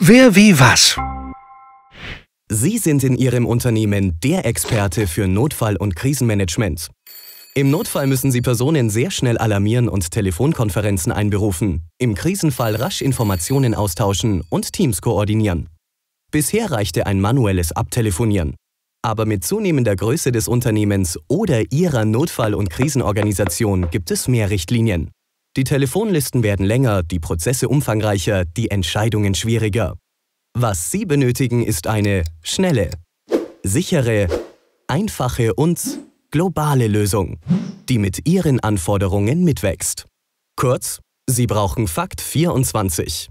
Wer wie was? Sie sind in Ihrem Unternehmen der Experte für Notfall- und Krisenmanagement. Im Notfall müssen Sie Personen sehr schnell alarmieren und Telefonkonferenzen einberufen, im Krisenfall rasch Informationen austauschen und Teams koordinieren. Bisher reichte ein manuelles Abtelefonieren. Aber mit zunehmender Größe des Unternehmens oder Ihrer Notfall- und Krisenorganisation gibt es mehr Richtlinien. Die Telefonlisten werden länger, die Prozesse umfangreicher, die Entscheidungen schwieriger. Was Sie benötigen, ist eine schnelle, sichere, einfache und globale Lösung, die mit Ihren Anforderungen mitwächst. Kurz, Sie brauchen Fakt 24.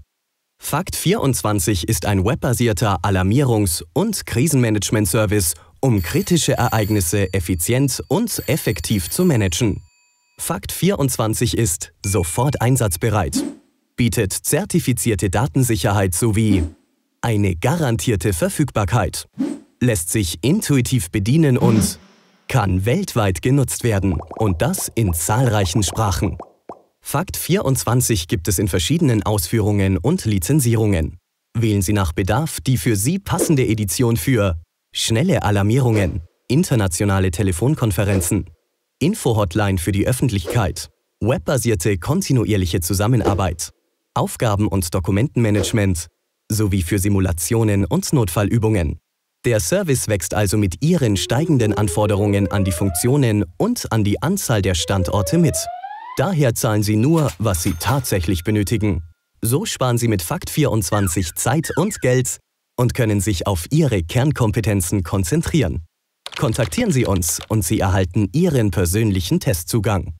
Fakt 24 ist ein webbasierter Alarmierungs- und Krisenmanagement-Service, um kritische Ereignisse effizient und effektiv zu managen. Fakt 24 ist sofort einsatzbereit, bietet zertifizierte Datensicherheit sowie eine garantierte Verfügbarkeit, lässt sich intuitiv bedienen und kann weltweit genutzt werden und das in zahlreichen Sprachen. Fakt 24 gibt es in verschiedenen Ausführungen und Lizenzierungen. Wählen Sie nach Bedarf die für Sie passende Edition für schnelle Alarmierungen, internationale Telefonkonferenzen, Info-Hotline für die Öffentlichkeit. Webbasierte kontinuierliche Zusammenarbeit. Aufgaben- und Dokumentenmanagement sowie für Simulationen und Notfallübungen. Der Service wächst also mit Ihren steigenden Anforderungen an die Funktionen und an die Anzahl der Standorte mit. Daher zahlen Sie nur, was Sie tatsächlich benötigen. So sparen Sie mit Fakt24 Zeit und Geld und können sich auf Ihre Kernkompetenzen konzentrieren. Kontaktieren Sie uns und Sie erhalten Ihren persönlichen Testzugang.